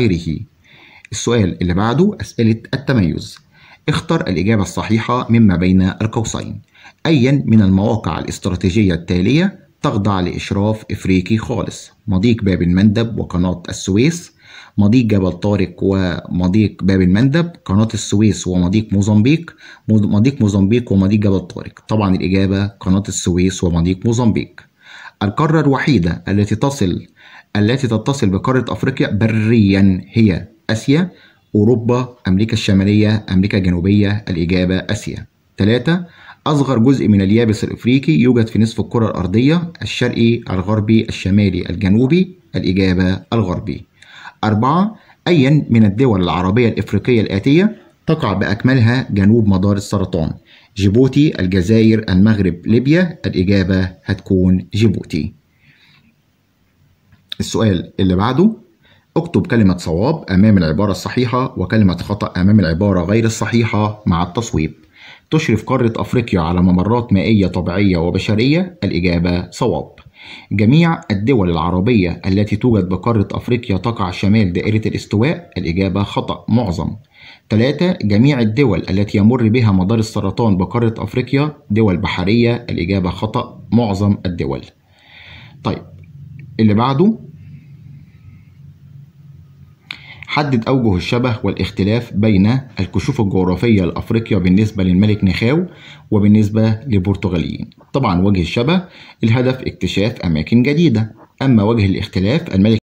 غيره السؤال اللي بعده أسئلة التميز اختر الإجابة الصحيحة مما بين القوسين أيا من المواقع الاستراتيجية التالية تخضع لإشراف إفريقي خالص مضيق باب المندب وقناة السويس مضيق جبل طارق ومضيق باب المندب قناة السويس ومضيق موزمبيق مضيق موزمبيق ومضيق جبل طارق طبعا الإجابة قناة السويس ومضيق موزمبيق القارة الوحيدة التي تصل التي تتصل بقارة أفريقيا بريا هي آسيا أوروبا أمريكا الشمالية أمريكا الجنوبية الإجابة آسيا ثلاثة أصغر جزء من اليابس الإفريقي يوجد في نصف الكرة الأرضية الشرقي الغربي الشمالي الجنوبي الإجابة الغربي أربعة أيا من الدول العربية الإفريقية الآتية تقع بأكملها جنوب مدار السرطان جيبوتي الجزائر المغرب ليبيا الإجابة هتكون جيبوتي السؤال اللي بعده اكتب كلمة صواب أمام العبارة الصحيحة وكلمة خطأ أمام العبارة غير الصحيحة مع التصويب تشرف قارة أفريقيا على ممرات مائية طبيعية وبشرية الإجابة صواب جميع الدول العربية التي توجد بقارة أفريقيا تقع شمال دائرة الاستواء الإجابة خطأ معظم ثلاثة جميع الدول التي يمر بها مدار السرطان بقارة أفريقيا دول بحرية الإجابة خطأ معظم الدول طيب اللي بعده حدد أوجه الشبه والاختلاف بين الكشوف الجغرافية لأفريقيا بالنسبة للملك نخاو وبالنسبة للبرتغاليين طبعا وجه الشبه الهدف اكتشاف أماكن جديدة أما وجه الاختلاف الملك